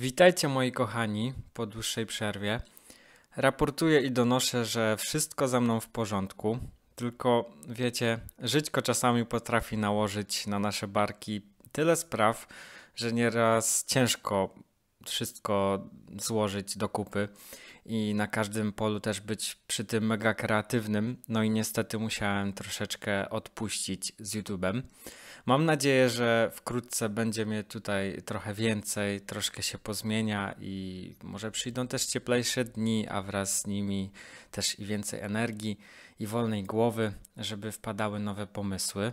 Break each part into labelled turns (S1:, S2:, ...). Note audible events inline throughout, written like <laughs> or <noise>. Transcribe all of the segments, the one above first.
S1: Witajcie moi kochani po dłuższej przerwie. Raportuję i donoszę, że wszystko za mną w porządku, tylko wiecie, żyćko czasami potrafi nałożyć na nasze barki tyle spraw, że nieraz ciężko wszystko złożyć do kupy i na każdym polu też być przy tym mega kreatywnym. No i niestety musiałem troszeczkę odpuścić z YouTube'em. Mam nadzieję, że wkrótce będzie mnie tutaj trochę więcej, troszkę się pozmienia i może przyjdą też cieplejsze dni, a wraz z nimi też i więcej energii i wolnej głowy, żeby wpadały nowe pomysły.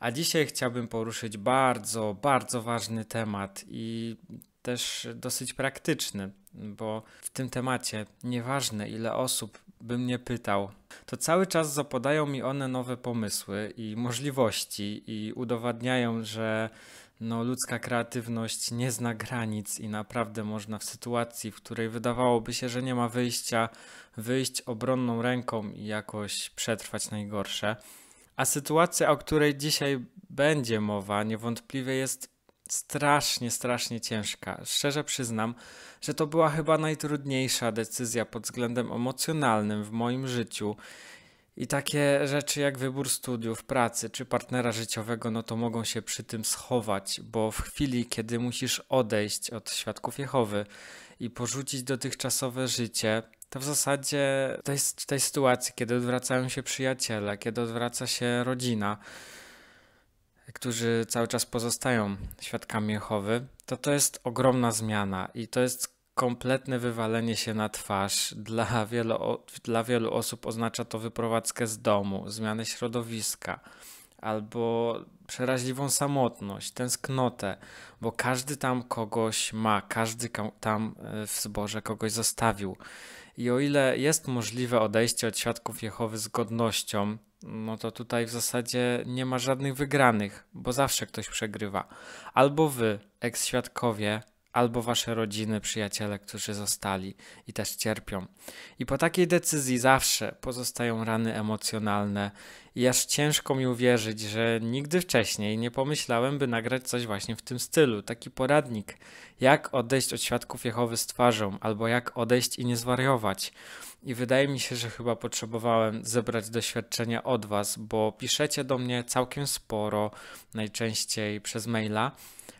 S1: A dzisiaj chciałbym poruszyć bardzo, bardzo ważny temat i też dosyć praktyczny, bo w tym temacie nieważne ile osób by mnie pytał, to cały czas zapadają mi one nowe pomysły i możliwości i udowadniają, że no, ludzka kreatywność nie zna granic i naprawdę można w sytuacji, w której wydawałoby się, że nie ma wyjścia, wyjść obronną ręką i jakoś przetrwać najgorsze. A sytuacja, o której dzisiaj będzie mowa, niewątpliwie jest strasznie, strasznie ciężka. Szczerze przyznam, że to była chyba najtrudniejsza decyzja pod względem emocjonalnym w moim życiu. I takie rzeczy jak wybór studiów, pracy czy partnera życiowego, no to mogą się przy tym schować, bo w chwili, kiedy musisz odejść od świadków Jehowy i porzucić dotychczasowe życie, to w zasadzie to jest w tej sytuacji, kiedy odwracają się przyjaciele, kiedy odwraca się rodzina, którzy cały czas pozostają świadkami Jehowy, to to jest ogromna zmiana i to jest kompletne wywalenie się na twarz. Dla wielu, dla wielu osób oznacza to wyprowadzkę z domu, zmianę środowiska albo przeraźliwą samotność, tęsknotę, bo każdy tam kogoś ma, każdy tam e, w zborze kogoś zostawił. I o ile jest możliwe odejście od świadków Jehowy z godnością, no to tutaj w zasadzie nie ma żadnych wygranych, bo zawsze ktoś przegrywa. Albo wy, eks-świadkowie, albo wasze rodziny, przyjaciele, którzy zostali i też cierpią. I po takiej decyzji zawsze pozostają rany emocjonalne i aż ciężko mi uwierzyć, że nigdy wcześniej nie pomyślałem, by nagrać coś właśnie w tym stylu. Taki poradnik, jak odejść od świadków Jehowy z twarzą, albo jak odejść i nie zwariować. I wydaje mi się, że chyba potrzebowałem zebrać doświadczenia od Was, bo piszecie do mnie całkiem sporo, najczęściej przez maila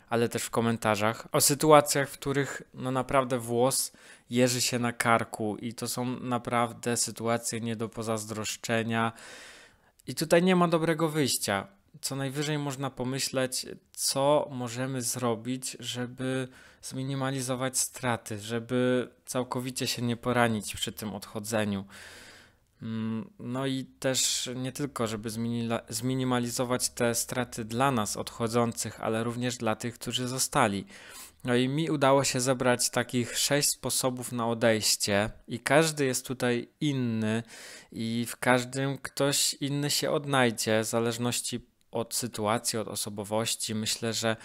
S1: ale też w komentarzach, o sytuacjach, w których no naprawdę włos jeży się na karku i to są naprawdę sytuacje nie do pozazdroszczenia. I tutaj nie ma dobrego wyjścia. Co najwyżej można pomyśleć, co możemy zrobić, żeby zminimalizować straty, żeby całkowicie się nie poranić przy tym odchodzeniu. Mm, no i też nie tylko, żeby zminimalizować te straty dla nas odchodzących, ale również dla tych, którzy zostali. No i mi udało się zebrać takich sześć sposobów na odejście, i każdy jest tutaj inny, i w każdym ktoś inny się odnajdzie, w zależności od sytuacji, od osobowości. Myślę, że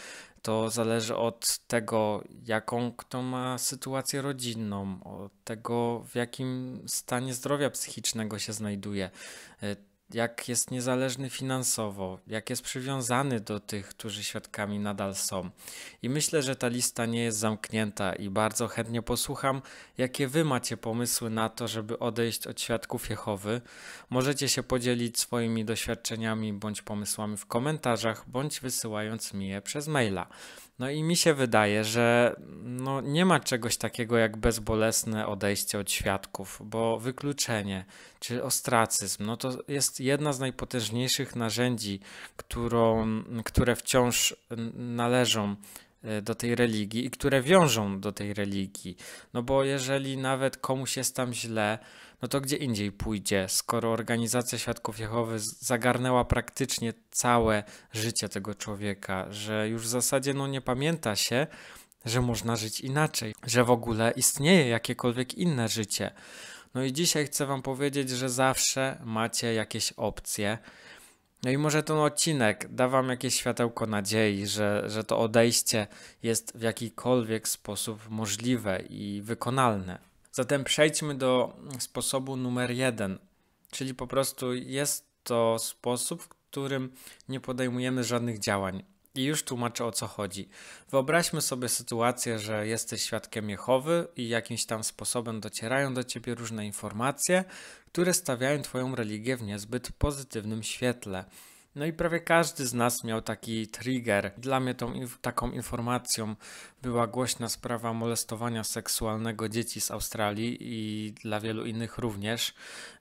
S1: to zależy od tego, jaką kto ma sytuację rodzinną, od tego, w jakim stanie zdrowia psychicznego się znajduje. Y, jak jest niezależny finansowo, jak jest przywiązany do tych, którzy świadkami nadal są. I myślę, że ta lista nie jest zamknięta i bardzo chętnie posłucham, jakie wy macie pomysły na to, żeby odejść od świadków Jehowy. Możecie się podzielić swoimi doświadczeniami bądź pomysłami w komentarzach, bądź wysyłając mi je przez maila. No i mi się wydaje, że no nie ma czegoś takiego jak bezbolesne odejście od świadków, bo wykluczenie czy ostracyzm no to jest jedna z najpotężniejszych narzędzi, którą, które wciąż należą E, do tej religii i które wiążą do tej religii. No bo jeżeli nawet komuś jest tam źle, no to gdzie indziej pójdzie, skoro organizacja Świadków Jehowy zagarnęła praktycznie całe życie tego człowieka, że już w zasadzie no nie pamięta się, że można żyć inaczej, że w ogóle istnieje jakiekolwiek inne życie. No i dzisiaj chcę Wam powiedzieć, że zawsze macie jakieś opcje, no i może ten odcinek da Wam jakieś światełko nadziei, że, że to odejście jest w jakikolwiek sposób możliwe i wykonalne. Zatem przejdźmy do sposobu numer jeden, czyli po prostu jest to sposób, w którym nie podejmujemy żadnych działań. I już tłumaczę o co chodzi. Wyobraźmy sobie sytuację, że jesteś świadkiem Jehowy i jakimś tam sposobem docierają do ciebie różne informacje, które stawiają twoją religię w niezbyt pozytywnym świetle. No i prawie każdy z nas miał taki trigger. Dla mnie tą, taką informacją była głośna sprawa molestowania seksualnego dzieci z Australii i dla wielu innych również.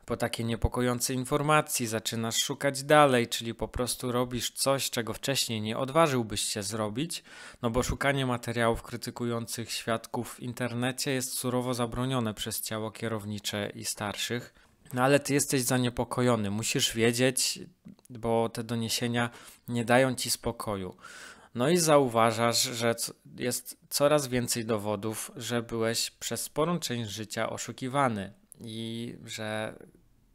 S1: Po takiej niepokojącej informacji zaczynasz szukać dalej, czyli po prostu robisz coś, czego wcześniej nie odważyłbyś się zrobić, no bo szukanie materiałów krytykujących świadków w internecie jest surowo zabronione przez ciało kierownicze i starszych. No ale ty jesteś zaniepokojony, musisz wiedzieć, bo te doniesienia nie dają ci spokoju. No i zauważasz, że jest coraz więcej dowodów, że byłeś przez sporą część życia oszukiwany i że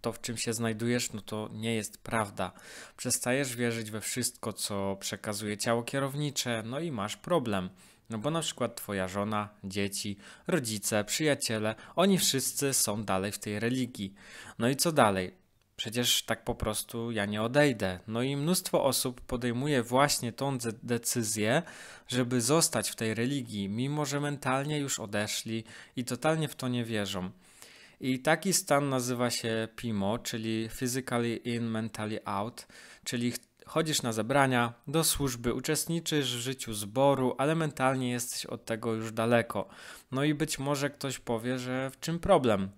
S1: to, w czym się znajdujesz, no to nie jest prawda. Przestajesz wierzyć we wszystko, co przekazuje ciało kierownicze, no i masz problem. No bo na przykład twoja żona, dzieci, rodzice, przyjaciele, oni wszyscy są dalej w tej religii. No i co dalej? Przecież tak po prostu ja nie odejdę. No i mnóstwo osób podejmuje właśnie tą decyzję, żeby zostać w tej religii, mimo że mentalnie już odeszli i totalnie w to nie wierzą. I taki stan nazywa się PIMO, czyli Physically In, Mentally Out, czyli chodzisz na zebrania, do służby, uczestniczysz w życiu zboru, ale mentalnie jesteś od tego już daleko. No i być może ktoś powie, że w czym problem?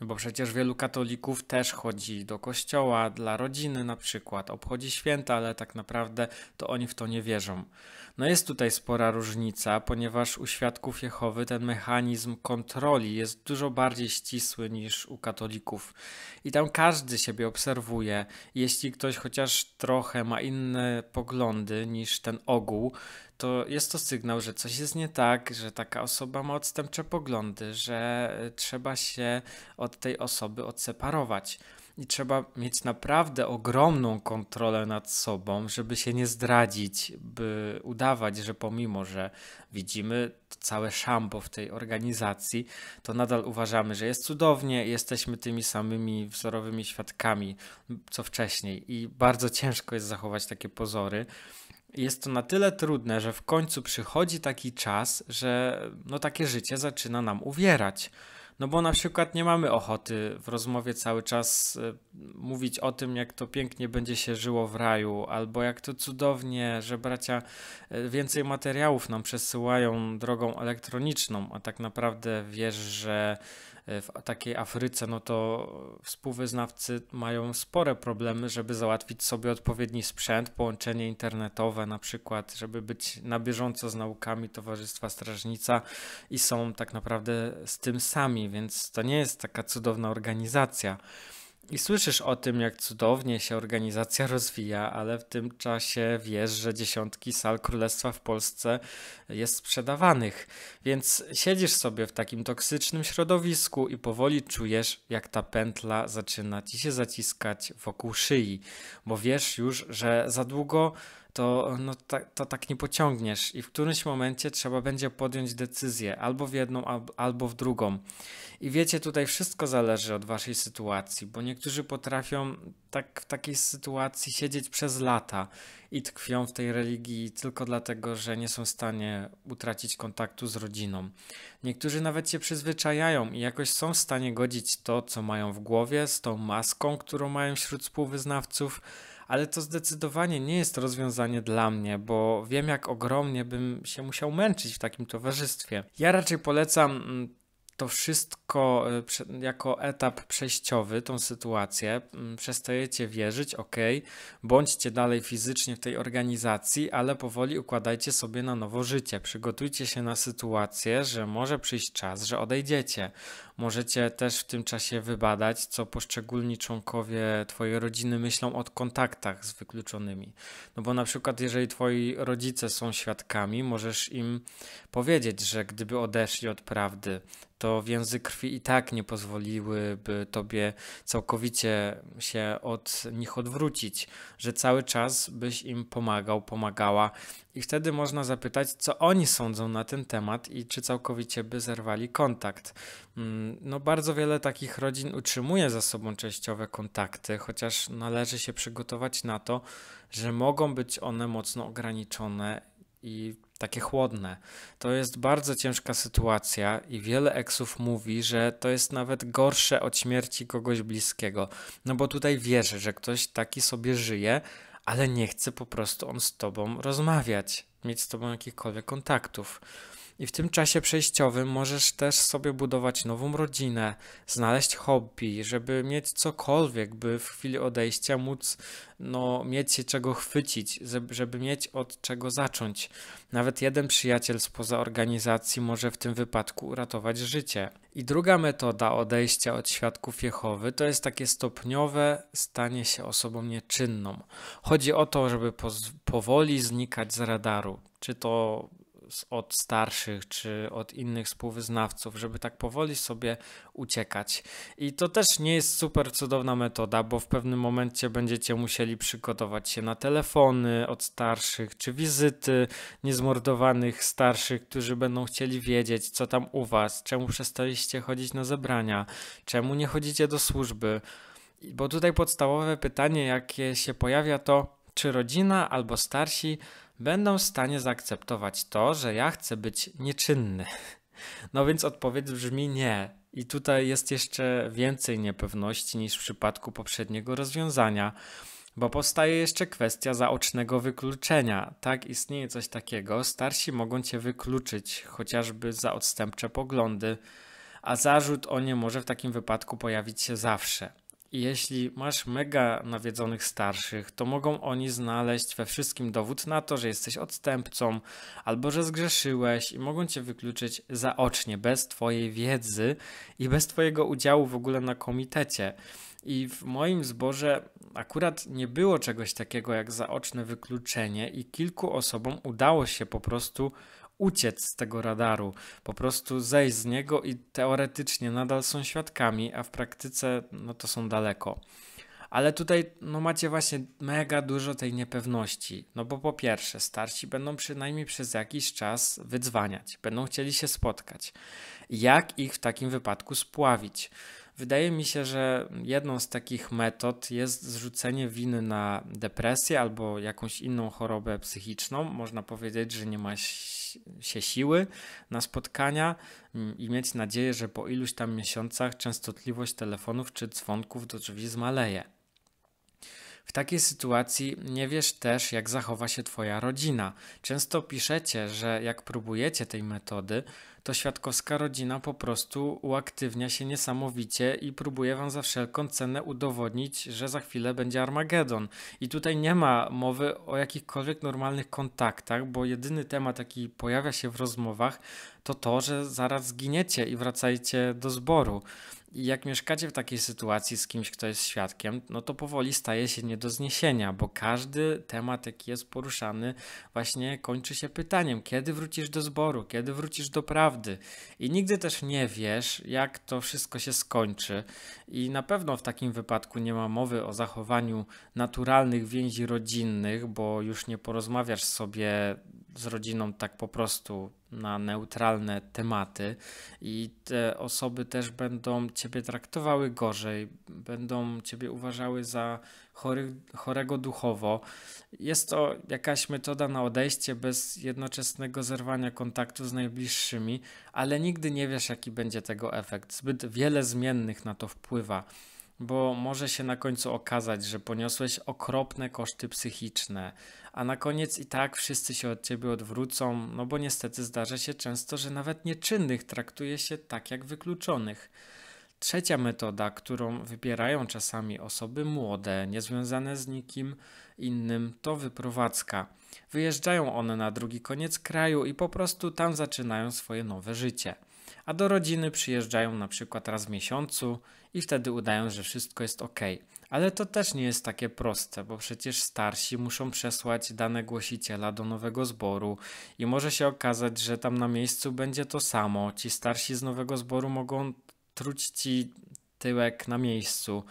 S1: Bo przecież wielu katolików też chodzi do kościoła, dla rodziny na przykład, obchodzi święta, ale tak naprawdę to oni w to nie wierzą. No jest tutaj spora różnica, ponieważ u świadków Jehowy ten mechanizm kontroli jest dużo bardziej ścisły niż u katolików. I tam każdy siebie obserwuje. Jeśli ktoś chociaż trochę ma inne poglądy niż ten ogół, to jest to sygnał, że coś jest nie tak, że taka osoba ma odstępcze poglądy, że e, trzeba się od tej osoby odseparować. I trzeba mieć naprawdę ogromną kontrolę nad sobą, żeby się nie zdradzić, by udawać, że pomimo, że widzimy całe szambo w tej organizacji, to nadal uważamy, że jest cudownie, jesteśmy tymi samymi wzorowymi świadkami co wcześniej. I bardzo ciężko jest zachować takie pozory. Jest to na tyle trudne, że w końcu przychodzi taki czas, że no takie życie zaczyna nam uwierać. No bo na przykład nie mamy ochoty w rozmowie cały czas e, mówić o tym, jak to pięknie będzie się żyło w raju, albo jak to cudownie, że bracia e, więcej materiałów nam przesyłają drogą elektroniczną, a tak naprawdę wiesz, że e, w takiej Afryce, no to współwyznawcy mają spore problemy, żeby załatwić sobie odpowiedni sprzęt, połączenie internetowe na przykład, żeby być na bieżąco z naukami Towarzystwa Strażnica i są tak naprawdę z tym sami więc to nie jest taka cudowna organizacja. I słyszysz o tym, jak cudownie się organizacja rozwija, ale w tym czasie wiesz, że dziesiątki sal królestwa w Polsce jest sprzedawanych. Więc siedzisz sobie w takim toksycznym środowisku i powoli czujesz, jak ta pętla zaczyna ci się zaciskać wokół szyi, bo wiesz już, że za długo to, no, ta, to tak nie pociągniesz i w którymś momencie trzeba będzie podjąć decyzję albo w jedną, albo w drugą. I wiecie, tutaj wszystko zależy od waszej sytuacji, bo niektórzy potrafią tak w takiej sytuacji siedzieć przez lata i tkwią w tej religii tylko dlatego, że nie są w stanie utracić kontaktu z rodziną. Niektórzy nawet się przyzwyczajają i jakoś są w stanie godzić to, co mają w głowie, z tą maską, którą mają wśród współwyznawców, ale to zdecydowanie nie jest rozwiązanie dla mnie, bo wiem, jak ogromnie bym się musiał męczyć w takim towarzystwie. Ja raczej polecam mm, to wszystko e, jako etap przejściowy, tą sytuację, mm, przestajecie wierzyć, ok, bądźcie dalej fizycznie w tej organizacji, ale powoli układajcie sobie na nowo życie. Przygotujcie się na sytuację, że może przyjść czas, że odejdziecie. Możecie też w tym czasie wybadać, co poszczególni członkowie Twojej rodziny myślą o kontaktach z wykluczonymi. No bo na przykład, jeżeli Twoi rodzice są świadkami, możesz im powiedzieć, że gdyby odeszli od prawdy, to więzy krwi i tak nie pozwoliłyby Tobie całkowicie się od nich odwrócić, że cały czas byś im pomagał, pomagała i wtedy można zapytać, co oni sądzą na ten temat i czy całkowicie by zerwali kontakt. Mm, no, bardzo wiele takich rodzin utrzymuje za sobą częściowe kontakty, chociaż należy się przygotować na to, że mogą być one mocno ograniczone i takie chłodne. To jest bardzo ciężka sytuacja i wiele eksów mówi, że to jest nawet gorsze od śmierci kogoś bliskiego, no bo tutaj wierzy, że ktoś taki sobie żyje, ale nie chce po prostu on z tobą rozmawiać, mieć z tobą jakichkolwiek kontaktów. I w tym czasie przejściowym możesz też sobie budować nową rodzinę, znaleźć hobby, żeby mieć cokolwiek, by w chwili odejścia móc no, mieć się czego chwycić, żeby mieć od czego zacząć. Nawet jeden przyjaciel spoza organizacji może w tym wypadku uratować życie. I druga metoda odejścia od świadków Jehowy to jest takie stopniowe stanie się osobą nieczynną. Chodzi o to, żeby powoli znikać z radaru, czy to od starszych czy od innych współwyznawców, żeby tak powoli sobie uciekać. I to też nie jest super cudowna metoda, bo w pewnym momencie będziecie musieli przygotować się na telefony od starszych czy wizyty niezmordowanych starszych, którzy będą chcieli wiedzieć, co tam u was, czemu przestaliście chodzić na zebrania, czemu nie chodzicie do służby. Bo tutaj podstawowe pytanie, jakie się pojawia, to czy rodzina albo starsi będą w stanie zaakceptować to, że ja chcę być nieczynny. <laughs> No więc odpowiedź brzmi nie. I tutaj jest jeszcze więcej niepewności niż w przypadku poprzedniego rozwiązania, bo powstaje jeszcze kwestia zaocznego wykluczenia. Tak, istnieje coś takiego. Starsi mogą cię wykluczyć, chociażby za odstępcze poglądy, a zarzut o nie może w takim wypadku pojawić się zawsze jeśli masz mega nawiedzonych starszych, to mogą oni znaleźć we wszystkim dowód na to, że jesteś odstępcą albo że zgrzeszyłeś i mogą cię wykluczyć zaocznie, bez twojej wiedzy i bez twojego udziału w ogóle na komitecie. I w moim zborze akurat nie było czegoś takiego jak zaoczne wykluczenie, i kilku osobom udało się po prostu uciec z tego radaru, po prostu zejść z niego i teoretycznie nadal są świadkami, a w praktyce no to są daleko. Ale tutaj no macie właśnie mega dużo tej niepewności. No bo po pierwsze, starsi będą przynajmniej przez jakiś czas wydzwaniać, będą chcieli się spotkać. Jak ich w takim wypadku spławić? Wydaje mi się, że jedną z takich metod jest zrzucenie winy na depresję albo jakąś inną chorobę psychiczną. Można powiedzieć, że nie ma się siły na spotkania mm, i mieć nadzieję, że po iluś tam miesiącach częstotliwość telefonów czy dzwonków do drzwi zmaleje. W takiej sytuacji nie wiesz też, jak zachowa się Twoja rodzina. Często piszecie, że jak próbujecie tej metody, to świadkowska rodzina po prostu uaktywnia się niesamowicie i próbuje Wam za wszelką cenę udowodnić, że za chwilę będzie Armagedon. I tutaj nie ma mowy o jakichkolwiek normalnych kontaktach, bo jedyny temat, jaki pojawia się w rozmowach, to to, że zaraz zginiecie i wracajcie do zboru jak mieszkacie w takiej sytuacji z kimś, kto jest świadkiem, no to powoli staje się nie do zniesienia, bo każdy temat, jaki jest poruszany, właśnie kończy się pytaniem, kiedy wrócisz do zboru, kiedy wrócisz do prawdy. I nigdy też nie wiesz, jak to wszystko się skończy. I na pewno w takim wypadku nie ma mowy o zachowaniu naturalnych więzi rodzinnych, bo już nie porozmawiasz sobie z rodziną tak po prostu na neutralne tematy i te osoby też będą ciebie traktowały gorzej, będą ciebie uważały za chory, chorego duchowo. Jest to jakaś metoda na odejście bez jednoczesnego zerwania kontaktu z najbliższymi, ale nigdy nie wiesz, jaki będzie tego efekt. Zbyt wiele zmiennych na to wpływa bo może się na końcu okazać, że poniosłeś okropne koszty psychiczne, a na koniec i tak wszyscy się od ciebie odwrócą, no bo niestety zdarza się często, że nawet nieczynnych traktuje się tak jak wykluczonych. Trzecia metoda, którą wybierają czasami osoby młode, niezwiązane z nikim innym, to wyprowadzka. Wyjeżdżają one na drugi koniec kraju i po prostu tam zaczynają swoje nowe życie a do rodziny przyjeżdżają na przykład raz w miesiącu i wtedy udają, że wszystko jest ok. Ale to też nie jest takie proste, bo przecież starsi muszą przesłać dane głosiciela do nowego zboru i może się okazać, że tam na miejscu będzie to samo. Ci starsi z nowego zboru mogą truć ci tyłek na miejscu.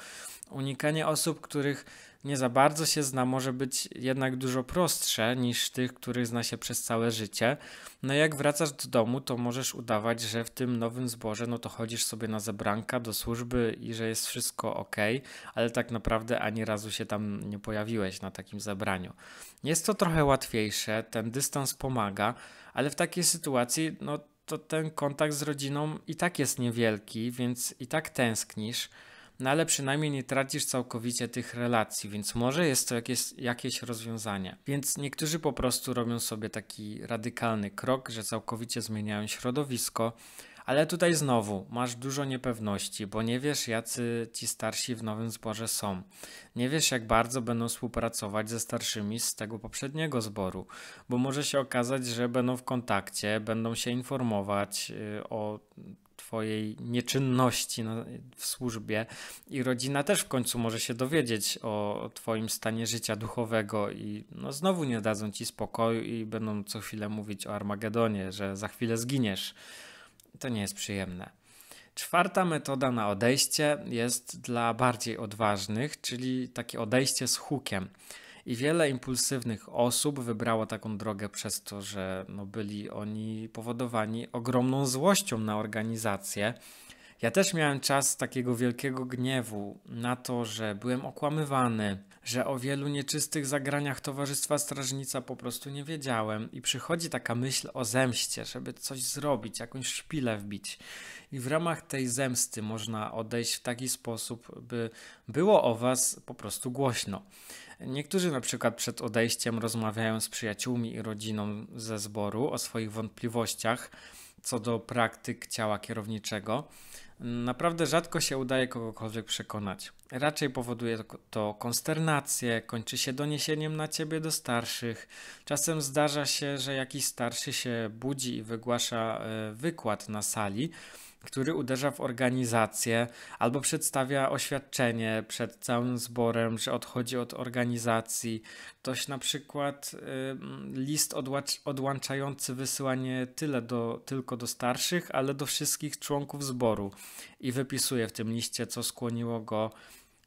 S1: Unikanie osób, których nie za bardzo się zna, może być jednak dużo prostsze niż tych, których zna się przez całe życie. No jak wracasz do domu, to możesz udawać, że w tym nowym zborze, no to chodzisz sobie na zebranka do służby i że jest wszystko ok, ale tak naprawdę ani razu się tam nie pojawiłeś na takim zebraniu. Jest to trochę łatwiejsze, ten dystans pomaga, ale w takiej sytuacji, no to ten kontakt z rodziną i tak jest niewielki, więc i tak tęsknisz no ale przynajmniej nie tracisz całkowicie tych relacji, więc może jest to jakieś, jakieś rozwiązanie. Więc niektórzy po prostu robią sobie taki radykalny krok, że całkowicie zmieniają środowisko, ale tutaj znowu masz dużo niepewności, bo nie wiesz, jacy ci starsi w nowym zborze są. Nie wiesz, jak bardzo będą współpracować ze starszymi z tego poprzedniego zboru, bo może się okazać, że będą w kontakcie, będą się informować y, o twojej nieczynności no, w służbie i rodzina też w końcu może się dowiedzieć o Twoim stanie życia duchowego i no, znowu nie dadzą Ci spokoju i będą co chwilę mówić o Armagedonie, że za chwilę zginiesz. To nie jest przyjemne. Czwarta metoda na odejście jest dla bardziej odważnych, czyli takie odejście z hukiem. I wiele impulsywnych osób wybrało taką drogę przez to, że no, byli oni powodowani ogromną złością na organizację. Ja też miałem czas takiego wielkiego gniewu na to, że byłem okłamywany, że o wielu nieczystych zagraniach Towarzystwa Strażnica po prostu nie wiedziałem i przychodzi taka myśl o zemście, żeby coś zrobić, jakąś szpilę wbić. I w ramach tej zemsty można odejść w taki sposób, by było o was po prostu głośno. Niektórzy na przykład przed odejściem rozmawiają z przyjaciółmi i rodziną ze zboru o swoich wątpliwościach co do praktyk ciała kierowniczego. Naprawdę rzadko się udaje kogokolwiek przekonać. Raczej powoduje to konsternację, kończy się doniesieniem na ciebie do starszych. Czasem zdarza się, że jakiś starszy się budzi i wygłasza e, wykład na sali który uderza w organizację albo przedstawia oświadczenie przed całym zborem, że odchodzi od organizacji. Ktoś na przykład y, list odłączający wysyła nie tyle do, tylko do starszych, ale do wszystkich członków zboru i wypisuje w tym liście, co skłoniło go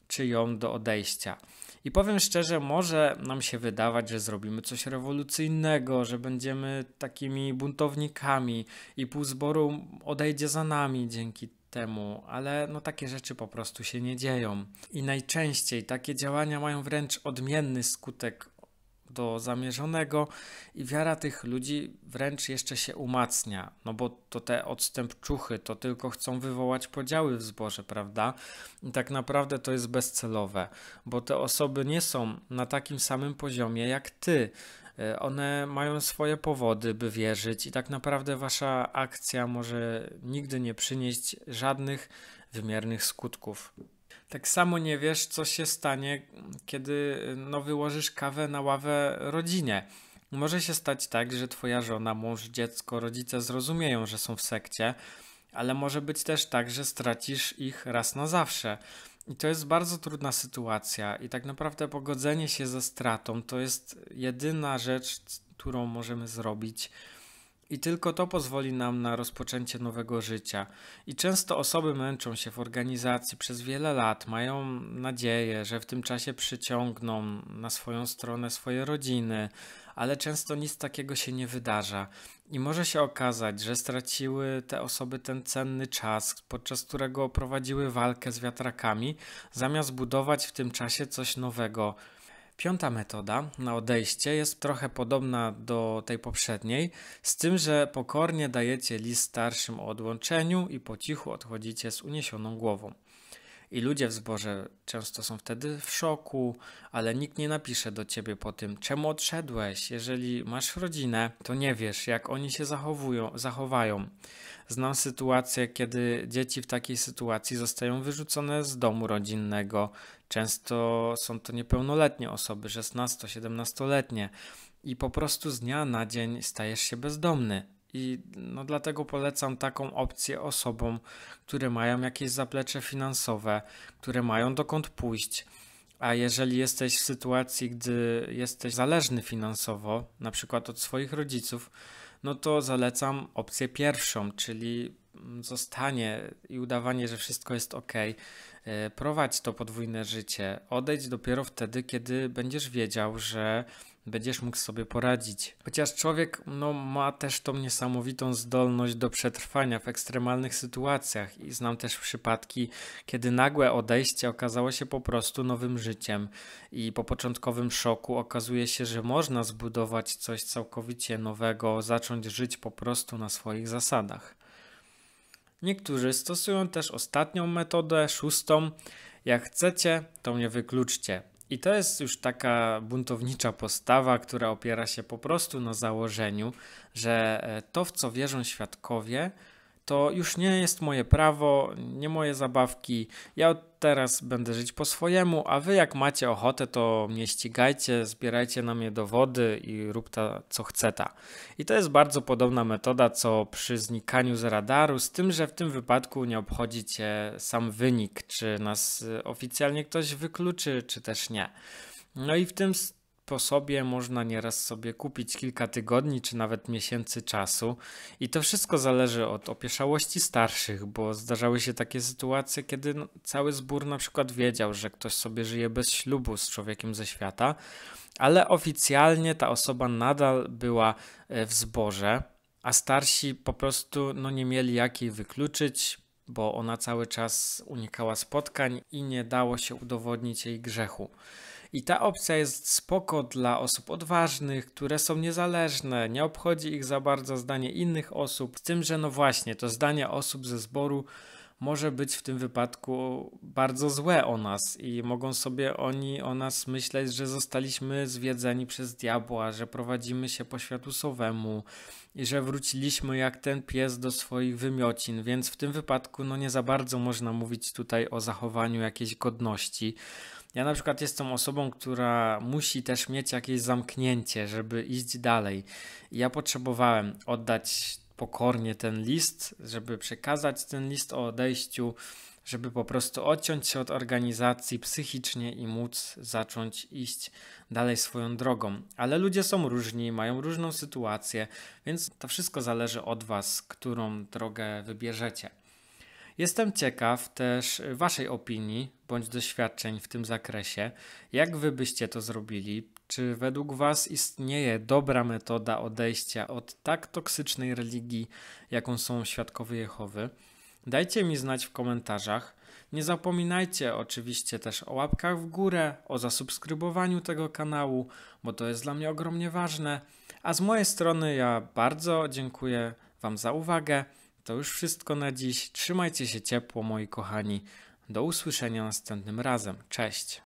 S1: czy ją do odejścia. I powiem szczerze, może nam się wydawać, że zrobimy coś rewolucyjnego, że będziemy takimi buntownikami i pół zboru odejdzie za nami dzięki temu, ale no takie rzeczy po prostu się nie dzieją. I najczęściej takie działania mają wręcz odmienny skutek do zamierzonego i wiara tych ludzi wręcz jeszcze się umacnia, no bo to te odstępczuchy to tylko chcą wywołać podziały w zborze, prawda? I tak naprawdę to jest bezcelowe, bo te osoby nie są na takim samym poziomie jak ty. E, one mają swoje powody, by wierzyć, i tak naprawdę wasza akcja może nigdy nie przynieść żadnych wymiernych skutków. Tak samo nie wiesz, co się stanie, kiedy y, no, wyłożysz kawę na ławę rodzinie. Może się stać tak, że twoja żona, mąż, dziecko, rodzice zrozumieją, że są w sekcie, ale może być też tak, że stracisz ich raz na zawsze. I to jest bardzo trudna sytuacja, i tak naprawdę pogodzenie się ze stratą to jest jedyna rzecz, którą możemy zrobić i tylko to pozwoli nam na rozpoczęcie nowego życia. I często osoby męczą się w organizacji przez wiele lat, mają nadzieję, że w tym czasie przyciągną na swoją stronę swoje rodziny, ale często nic takiego się nie wydarza. I może się okazać, że straciły te osoby ten cenny czas, podczas którego prowadziły walkę z wiatrakami, zamiast budować w tym czasie coś nowego. Piąta metoda na odejście jest trochę podobna do tej poprzedniej, z tym, że pokornie dajecie list starszym o odłączeniu i po cichu odchodzicie z uniesioną głową i ludzie w zborze często są wtedy w szoku, ale nikt nie napisze do ciebie po tym, czemu odszedłeś. Jeżeli masz rodzinę, to nie wiesz, jak oni się zachowują, zachowają. Znam sytuację, kiedy dzieci w takiej sytuacji zostają wyrzucone z domu rodzinnego. Często są to niepełnoletnie osoby, 16-17-letnie. I po prostu z dnia na dzień stajesz się bezdomny i no dlatego polecam taką opcję osobom, które mają jakieś zaplecze finansowe, które mają dokąd pójść. A jeżeli jesteś w sytuacji, gdy jesteś zależny finansowo, na przykład od swoich rodziców, no to zalecam opcję pierwszą, czyli mm, zostanie i udawanie, że wszystko jest ok. E, prowadź to podwójne życie. Odejdź dopiero wtedy, kiedy będziesz wiedział, że będziesz mógł sobie poradzić. Chociaż człowiek no, ma też tą niesamowitą zdolność do przetrwania w ekstremalnych sytuacjach i znam też przypadki, kiedy nagłe odejście okazało się po prostu nowym życiem i po początkowym szoku okazuje się, że można zbudować coś całkowicie nowego, zacząć żyć po prostu na swoich zasadach. Niektórzy stosują też ostatnią metodę, szóstą. Jak chcecie, to mnie wykluczcie. I to jest już taka buntownicza postawa, która opiera się po prostu na założeniu, że e, to, w co wierzą świadkowie, to już nie jest moje prawo, nie moje zabawki. Ja od teraz będę żyć po swojemu, a wy jak macie ochotę, to mnie ścigajcie, zbierajcie na mnie dowody i rób ta co chce ta. I to jest bardzo podobna metoda co przy znikaniu z radaru, z tym, że w tym wypadku nie obchodzi cię sam wynik, czy nas oficjalnie ktoś wykluczy, czy też nie. No i w tym po sobie można nieraz sobie kupić kilka tygodni czy nawet miesięcy czasu. I to wszystko zależy od opieszałości starszych, bo zdarzały się takie sytuacje, kiedy no, cały zbór na przykład wiedział, że ktoś sobie żyje bez ślubu z człowiekiem ze świata, ale oficjalnie ta osoba nadal była e, w zborze, a starsi po prostu no, nie mieli jak jej wykluczyć, bo ona cały czas unikała spotkań i nie dało się udowodnić jej grzechu. I ta opcja jest spoko dla osób odważnych, które są niezależne, nie obchodzi ich za bardzo zdanie innych osób, z tym, że no właśnie, to zdanie osób ze zboru może być w tym wypadku bardzo złe o nas i mogą sobie oni o nas myśleć, że zostaliśmy zwiedzeni przez diabła, że prowadzimy się po światu sowemu i że wróciliśmy jak ten pies do swoich wymiocin, więc w tym wypadku no nie za bardzo można mówić tutaj o zachowaniu jakiejś godności. Ja na przykład jestem osobą, która musi też mieć jakieś zamknięcie, żeby iść dalej. I ja potrzebowałem oddać pokornie ten list, żeby przekazać ten list o odejściu, żeby po prostu odciąć się od organizacji psychicznie i móc zacząć iść dalej swoją drogą. Ale ludzie są różni, mają różną sytuację, więc to wszystko zależy od Was, którą drogę wybierzecie. Jestem ciekaw też e, Waszej opinii bądź doświadczeń w tym zakresie. Jak Wy byście to zrobili? Czy według Was istnieje dobra metoda odejścia od tak toksycznej religii, jaką są świadkowie Jehowy? Dajcie mi znać w komentarzach. Nie zapominajcie oczywiście też o łapkach w górę, o zasubskrybowaniu tego kanału, bo to jest dla mnie ogromnie ważne. A z mojej strony ja bardzo dziękuję Wam za uwagę. To już wszystko na dziś. Trzymajcie się ciepło, moi kochani. Do usłyszenia następnym razem. Cześć.